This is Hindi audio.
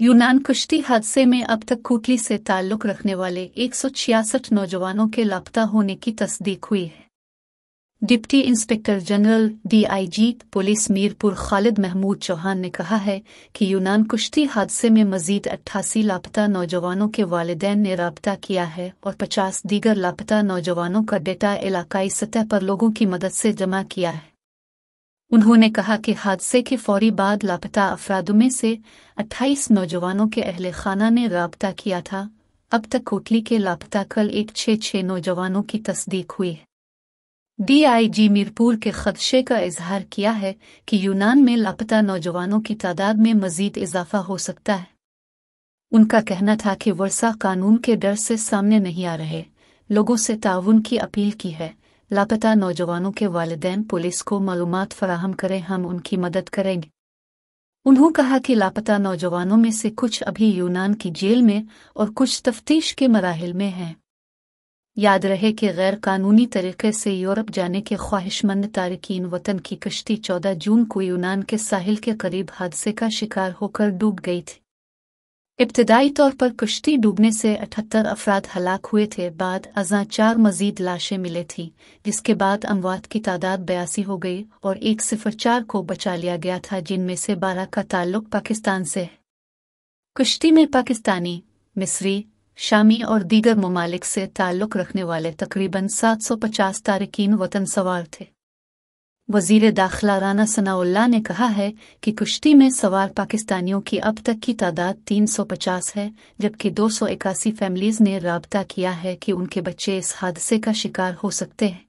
यूनान कुश्ती हादसे में अब तक कुटली से ताल्लुक रखने वाले एक नौजवानों के लापता होने की तस्दीक हुई है deputy inspector general DIG police Mirpur Khalid Mahmood Chauhan ने कहा है कि यूनान कुश्ती हादसे में मजीद अट्ठासी लापता नौजवानों के वालदेन ने रबता किया है और पचास दीगर लापता नौजवानों का डेटा इलाकाई सतह पर लोगों की मदद से जमा किया है उन्होंने कहा कि हादसे के फौरी बाद लापता अफरादों में से 28 नौजवानों के अहल खाना ने रबता किया था अब तक कोटली के लापता कल एक छः छः नौजवानों की तस्दीक हुई है डीआईजी मीरपुर के खदशे का इजहार किया है कि यूनान में लापता नौजवानों की तादाद में मजीद इजाफा हो सकता है उनका कहना था कि वर्षा कानून के डर से सामने नहीं आ रहे लोगों से ताउन की अपील की है लापता नौजवानों के वालदेन पुलिस को मालूम फराहम करें हम उनकी मदद करेंगे उन्होंने कहा कि लापता नौजवानों में से कुछ अभी यूनान की जेल में और कुछ तफ्तीश के मराहल में हैं याद रहे कि गैर कानूनी तरीके से यूरोप जाने के ख्वाहिशमंद तारकिन वतन की कश्ती 14 जून को यूनान के साहिल के करीब हादसे का शिकार होकर डूब गई थी इब्तदाई तौर पर कुश्ती डूबने से अठहत्तर अफराद हलाक हुए थे बाद अजा चार मजीद लाशें मिले थी जिसके बाद अमवात की तादाद बयासी हो गई और एक सिफर चार को बचा लिया गया था जिनमें से बारह का ताल्लुक पाकिस्तान से है कुश्ती में पाकिस्तानी मिस्री शामी और दीगर ममालिक से ताल्लुक रखने वाले तकरीबन 750 तारकिन वतन सवार थे वजीर दाखिला राना सनाउल्ला ने कहा है कि कुश्ती में सवार पाकिस्तानियों की अब तक की तादाद 350 है जबकि दो सौ इक्यासी फैमिलीज़ ने रबता किया है कि उनके बच्चे इस हादसे का शिकार हो सकते हैं